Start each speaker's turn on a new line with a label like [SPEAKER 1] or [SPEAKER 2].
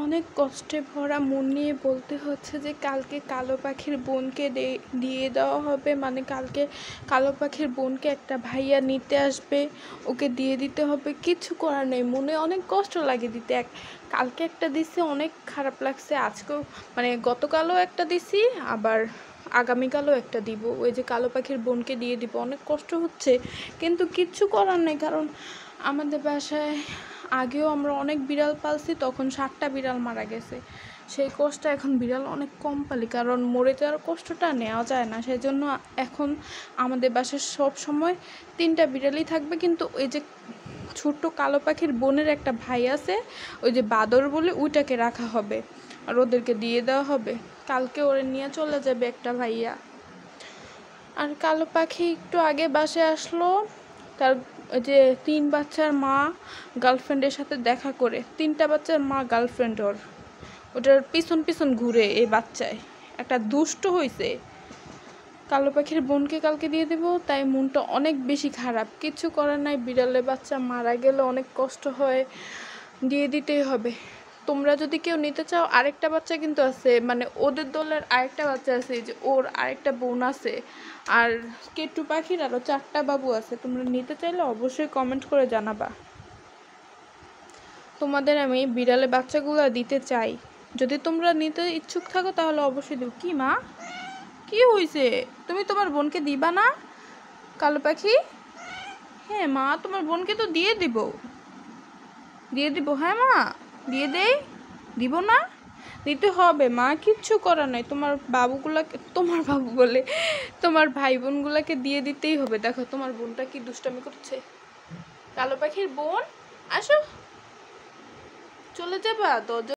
[SPEAKER 1] অনেক কষ্টে ভরা মন নিয়ে বলতে হচ্ছে যে কালকে কালো পাখির বোনকে দিয়ে দেওয়া হবে মানে কালকে কালো পাখির বোনকে একটা ভাইয়া নিতে আসবে ওকে দিয়ে দিতে হবে কিছু করার নেই মনে অনেক কষ্ট লাগে দিতে এক কালকে একটা দিছি অনেক খারাপ লাগছে আজকেও মানে গতকালও একটা দিছি আবার আগামীকালও একটা দিব ওই যে কালো পাখির বোনকে দিয়ে দিব অনেক কষ্ট হচ্ছে কিন্তু কিচ্ছু করার নেই কারণ আমাদের বাসায় আগেও আমরা অনেক বিড়াল পালছি তখন সাতটা বিড়াল মারা গেছে সেই কষ্ট এখন বিড়াল অনেক কম পালি কারণ মরে যাওয়ার কষ্টটা নেওয়া যায় না সেই জন্য এখন আমাদের বাসায় সব সময় তিনটা বিড়ালই থাকবে কিন্তু ওই যে ছোট্ট কালো পাখির বোনের একটা ভাই আছে ওই যে বাদর বলে ওইটাকে রাখা হবে আর ওদেরকে দিয়ে দেওয়া হবে কালকে ওরে নিয়ে চলে যাবে একটা ভাইয়া আর কালো পাখি একটু আগে বাসে আসলো তার যে তিন বাচ্চার মা গার্লফ্রেন্ডের সাথে দেখা করে তিনটা বাচ্চার মা গার্লফ্রেন্ড ওর ওটার পিছন পিছন ঘুরে এই বাচ্চায় একটা দুষ্ট হয়েছে কালো পাখির বোনকে কালকে দিয়ে দেবো তাই মনটা অনেক বেশি খারাপ কিছু করার নাই বিড়ালের বাচ্চা মারা গেলে অনেক কষ্ট হয় দিয়ে দিতেই হবে তোমরা যদি কেউ নিতে চাও আরেকটা বাচ্চা কিন্তু আছে মানে ওদের দলের আরেকটা বাচ্চা আছে যে ওর আরেকটা বোন আছে আর কেটু পাখির আরও চারটা বাবু আছে তোমরা নিতে চাইলে অবশ্যই কমেন্ট করে জানাবা তোমাদের আমি বিড়ালে বাচ্চাগুলো দিতে চাই যদি তোমরা নিতে ইচ্ছুক থাকো তাহলে অবশ্যই দিও কি মা কি হয়েছে তুমি তোমার বোনকে দিবা না কালো পাখি হ্যাঁ মা তোমার বোনকে তো দিয়ে দিব দিয়ে দিব হ্যাঁ মা দিয়ে দেই দিব না দিতে হবে মা কিচ্ছু করার নাই তোমার বাবুগুলাকে তোমার বাবু বলে তোমার ভাই বোনগুলাকে দিয়ে দিতেই হবে দেখো তোমার বোনটা কি দুষ্টামি করছে কালো পাখির বোন আসো চলে যাবা দরজা